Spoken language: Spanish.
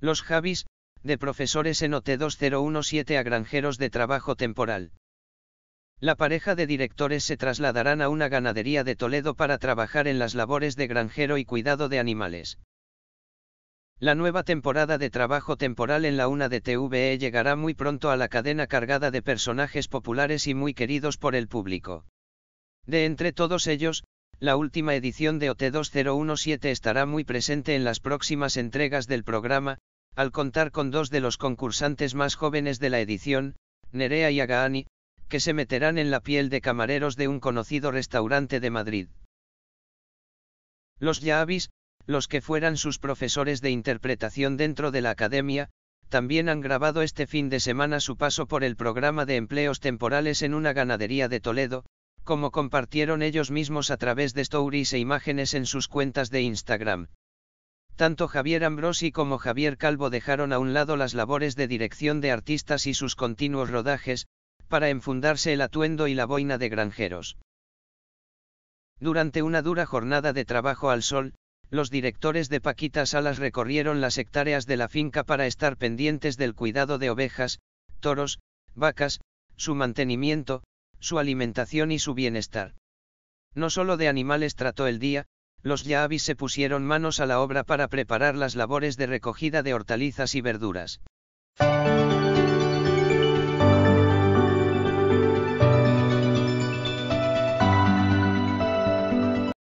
Los Javis, de profesores en OT2017 a granjeros de trabajo temporal. La pareja de directores se trasladarán a una ganadería de Toledo para trabajar en las labores de granjero y cuidado de animales. La nueva temporada de trabajo temporal en la UNA de TVE llegará muy pronto a la cadena cargada de personajes populares y muy queridos por el público. De entre todos ellos, la última edición de OT2017 estará muy presente en las próximas entregas del programa, al contar con dos de los concursantes más jóvenes de la edición, Nerea y Agaani, que se meterán en la piel de camareros de un conocido restaurante de Madrid. Los Yavis, los que fueran sus profesores de interpretación dentro de la academia, también han grabado este fin de semana su paso por el programa de empleos temporales en una ganadería de Toledo, como compartieron ellos mismos a través de stories e imágenes en sus cuentas de Instagram. Tanto Javier Ambrosi como Javier Calvo dejaron a un lado las labores de dirección de artistas y sus continuos rodajes, para enfundarse el atuendo y la boina de granjeros. Durante una dura jornada de trabajo al sol, los directores de Paquita Salas recorrieron las hectáreas de la finca para estar pendientes del cuidado de ovejas, toros, vacas, su mantenimiento, su alimentación y su bienestar. No solo de animales trató el día, los Yaavis se pusieron manos a la obra para preparar las labores de recogida de hortalizas y verduras.